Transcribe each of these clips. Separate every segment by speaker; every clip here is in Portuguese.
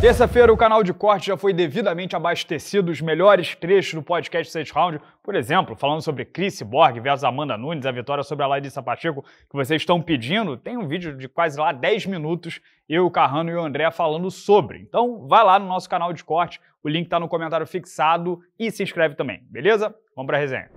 Speaker 1: Terça-feira, o canal de corte já foi devidamente abastecido os melhores trechos do podcast 6 Round. Por exemplo, falando sobre Chris Borg versus Amanda Nunes, a vitória sobre a Larissa Pacheco, que vocês estão pedindo. Tem um vídeo de quase lá 10 minutos, eu, o Carrano e o André falando sobre. Então, vai lá no nosso canal de corte, o link está no comentário fixado e se inscreve também, beleza? Vamos para a resenha.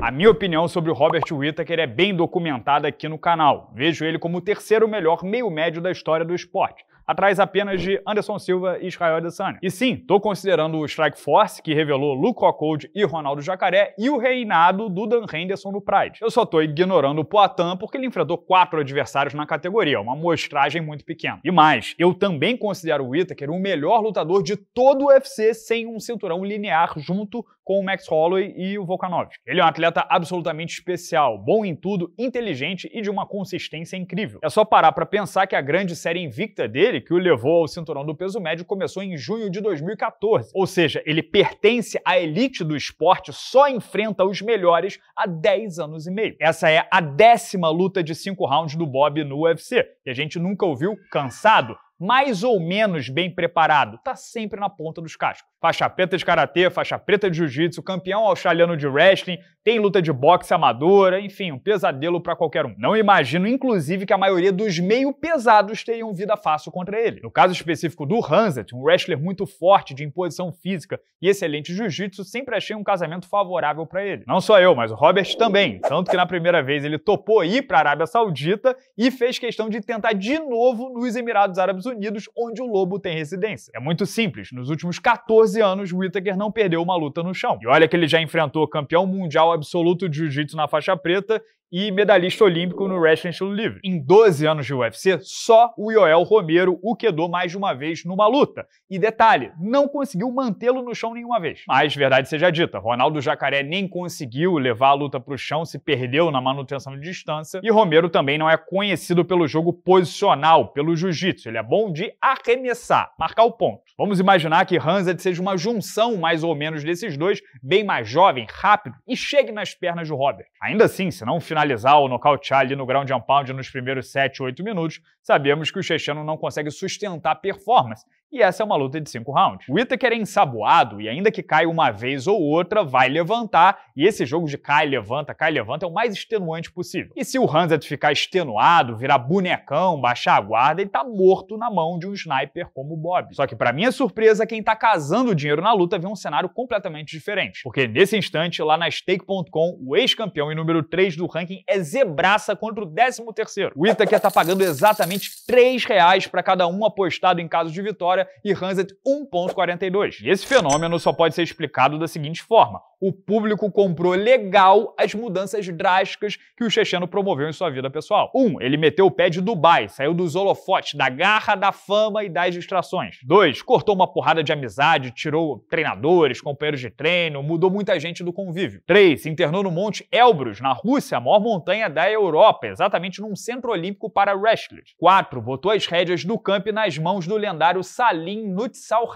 Speaker 1: A minha opinião sobre o Robert Whittaker é bem documentada aqui no canal. Vejo ele como o terceiro melhor meio médio da história do esporte atrás apenas de Anderson Silva e Israel Adesanya. E sim, estou considerando o Strike Force, que revelou Luke Rockhold e Ronaldo Jacaré, e o reinado do Dan Henderson no Pride. Eu só estou ignorando o Poitin porque ele enfrentou quatro adversários na categoria, uma amostragem muito pequena. E mais, eu também considero o Whittaker o melhor lutador de todo o UFC sem um cinturão linear junto com o Max Holloway e o Volkanovski. Ele é um atleta absolutamente especial, bom em tudo, inteligente e de uma consistência incrível. É só parar para pensar que a grande série invicta dele que o levou ao cinturão do peso médio, começou em junho de 2014. Ou seja, ele pertence à elite do esporte, só enfrenta os melhores há 10 anos e meio. Essa é a décima luta de cinco rounds do Bob no UFC, e a gente nunca ouviu cansado, mais ou menos bem preparado, tá sempre na ponta dos cascos. Faixa preta de karatê, faixa preta de jiu-jitsu, campeão australiano de wrestling, tem luta de boxe amadora, enfim, um pesadelo para qualquer um. Não imagino, inclusive, que a maioria dos meio pesados tenham vida fácil contra ele. No caso específico do Hanset, um wrestler muito forte, de imposição física e excelente jiu-jitsu, sempre achei um casamento favorável para ele. Não só eu, mas o Robert também. Tanto que na primeira vez ele topou ir para a Arábia Saudita e fez questão de tentar de novo nos Emirados Árabes Unidos Unidos, onde o lobo tem residência. É muito simples, nos últimos 14 anos, Whittaker não perdeu uma luta no chão. E olha que ele já enfrentou campeão mundial absoluto de jiu-jitsu na faixa preta e medalhista olímpico no wrestling estilo livre. Em 12 anos de UFC, só o Yoel Romero o quedou mais de uma vez numa luta. E detalhe, não conseguiu mantê-lo no chão nenhuma vez. Mas, verdade seja dita, Ronaldo Jacaré nem conseguiu levar a luta para o chão, se perdeu na manutenção de distância. E Romero também não é conhecido pelo jogo posicional, pelo jiu-jitsu. Ele é bom de arremessar, marcar o ponto. Vamos imaginar que Hanzad seja uma junção mais ou menos desses dois, bem mais jovem, rápido e chegue nas pernas do Robert. Ainda assim, se não final finalizar o nocautear ali no ground and pound nos primeiros 7, 8 minutos, sabemos que o checheno não consegue sustentar a performance. E essa é uma luta de cinco rounds. O Whittaker é ensaboado e ainda que caia uma vez ou outra, vai levantar. E esse jogo de cai, levanta, cai, levanta é o mais extenuante possível. E se o Hanset ficar extenuado, virar bonecão, baixar a guarda, ele tá morto na mão de um sniper como o Bob. Só que para minha surpresa, quem tá casando dinheiro na luta vê um cenário completamente diferente. Porque nesse instante, lá na stake.com, o ex-campeão e número 3 do ranking é zebraça contra o 13 terceiro. O Itaker tá pagando exatamente 3 reais para cada um apostado em caso de vitória e Hanset 1.42. E esse fenômeno só pode ser explicado da seguinte forma o público comprou legal as mudanças drásticas que o checheno promoveu em sua vida pessoal. Um, ele meteu o pé de Dubai, saiu dos holofotes, da garra, da fama e das distrações. Dois, cortou uma porrada de amizade, tirou treinadores, companheiros de treino, mudou muita gente do convívio. Três, se internou no Monte Elbrus, na Rússia, a maior montanha da Europa, exatamente num centro olímpico para wrestlers. Quatro, botou as rédeas do camp nas mãos do lendário Salim Nutsal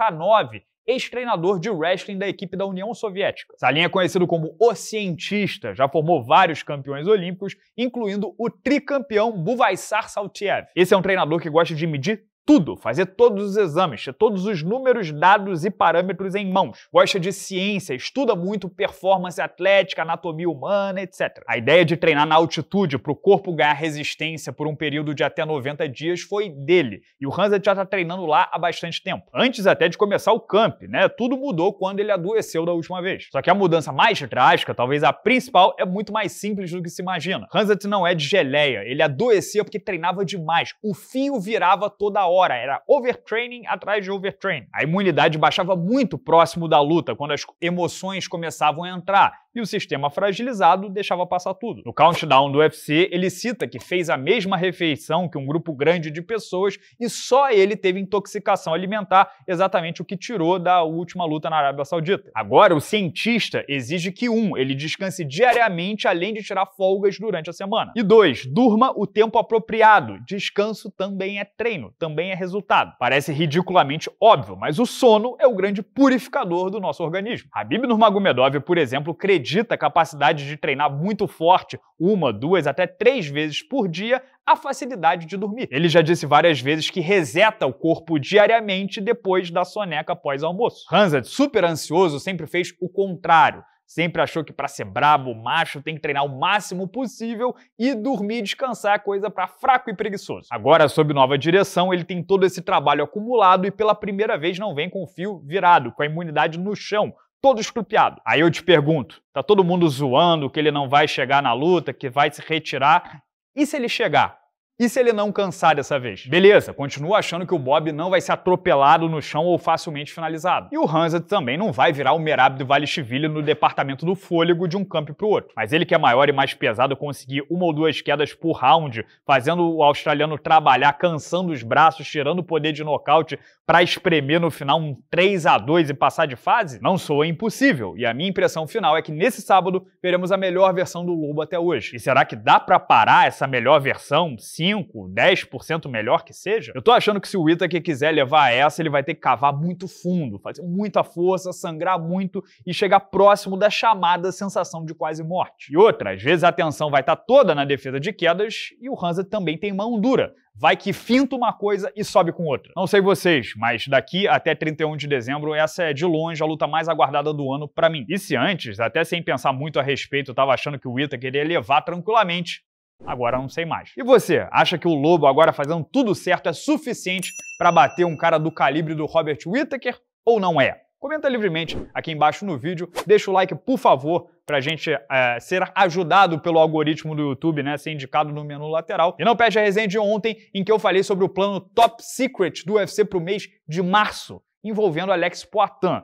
Speaker 1: ex-treinador de wrestling da equipe da União Soviética. Salim é conhecido como o cientista, já formou vários campeões olímpicos, incluindo o tricampeão Buvaisar Saltiev. Esse é um treinador que gosta de medir tudo, fazer todos os exames, ter todos os números, dados e parâmetros em mãos. Gosta de ciência, estuda muito performance atlética, anatomia humana, etc. A ideia de treinar na altitude para o corpo ganhar resistência por um período de até 90 dias foi dele, e o Hansa já está treinando lá há bastante tempo. Antes até de começar o camp, né? Tudo mudou quando ele adoeceu da última vez. Só que a mudança mais drástica, talvez a principal, é muito mais simples do que se imagina. Hansa não é de geleia, ele adoecia porque treinava demais. O fio virava toda hora hora, era overtraining atrás de overtraining. A imunidade baixava muito próximo da luta, quando as emoções começavam a entrar e o sistema fragilizado deixava passar tudo. No countdown do UFC, ele cita que fez a mesma refeição que um grupo grande de pessoas e só ele teve intoxicação alimentar, exatamente o que tirou da última luta na Arábia Saudita. Agora, o cientista exige que um, ele descanse diariamente além de tirar folgas durante a semana. E dois, durma o tempo apropriado. Descanso também é treino, também é resultado. Parece ridiculamente óbvio, mas o sono é o grande purificador do nosso organismo. Habib Nurmagomedov, por exemplo, acredita acredita a capacidade de treinar muito forte, uma, duas, até três vezes por dia, a facilidade de dormir. Ele já disse várias vezes que reseta o corpo diariamente depois da soneca após almoço Hansard, super ansioso, sempre fez o contrário. Sempre achou que para ser brabo, macho tem que treinar o máximo possível e dormir e descansar, é coisa para fraco e preguiçoso. Agora, sob nova direção, ele tem todo esse trabalho acumulado e pela primeira vez não vem com o fio virado, com a imunidade no chão, todo esculpiado. Aí eu te pergunto, tá todo mundo zoando que ele não vai chegar na luta, que vai se retirar. E se ele chegar? E se ele não cansar dessa vez? Beleza, continuo achando que o Bob não vai ser atropelado no chão ou facilmente finalizado. E o Hansard também não vai virar o Merab do Chiville no departamento do fôlego de um campo pro outro. Mas ele que é maior e mais pesado conseguir uma ou duas quedas por round, fazendo o australiano trabalhar, cansando os braços, tirando o poder de nocaute para espremer no final um 3 a 2 e passar de fase? Não soa é impossível. E a minha impressão final é que nesse sábado veremos a melhor versão do Lobo até hoje. E será que dá para parar essa melhor versão? Sim 5, 10% melhor que seja, eu tô achando que se o Ita quiser levar essa, ele vai ter que cavar muito fundo, fazer muita força, sangrar muito e chegar próximo da chamada sensação de quase morte. E outra, às vezes a atenção vai estar tá toda na defesa de quedas e o Hansa também tem mão dura. Vai que finta uma coisa e sobe com outra. Não sei vocês, mas daqui até 31 de dezembro, essa é de longe a luta mais aguardada do ano para mim. E se antes, até sem pensar muito a respeito, eu tava achando que o Ita queria levar tranquilamente, Agora não sei mais. E você, acha que o Lobo agora fazendo tudo certo é suficiente para bater um cara do calibre do Robert Whittaker ou não é? Comenta livremente aqui embaixo no vídeo, deixa o like por favor para gente é, ser ajudado pelo algoritmo do YouTube, né, ser indicado no menu lateral. E não perde a resenha de ontem em que eu falei sobre o plano Top Secret do UFC para o mês de março, envolvendo Alex Poitin.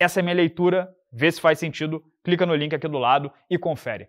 Speaker 1: Essa é minha leitura, vê se faz sentido, clica no link aqui do lado e confere.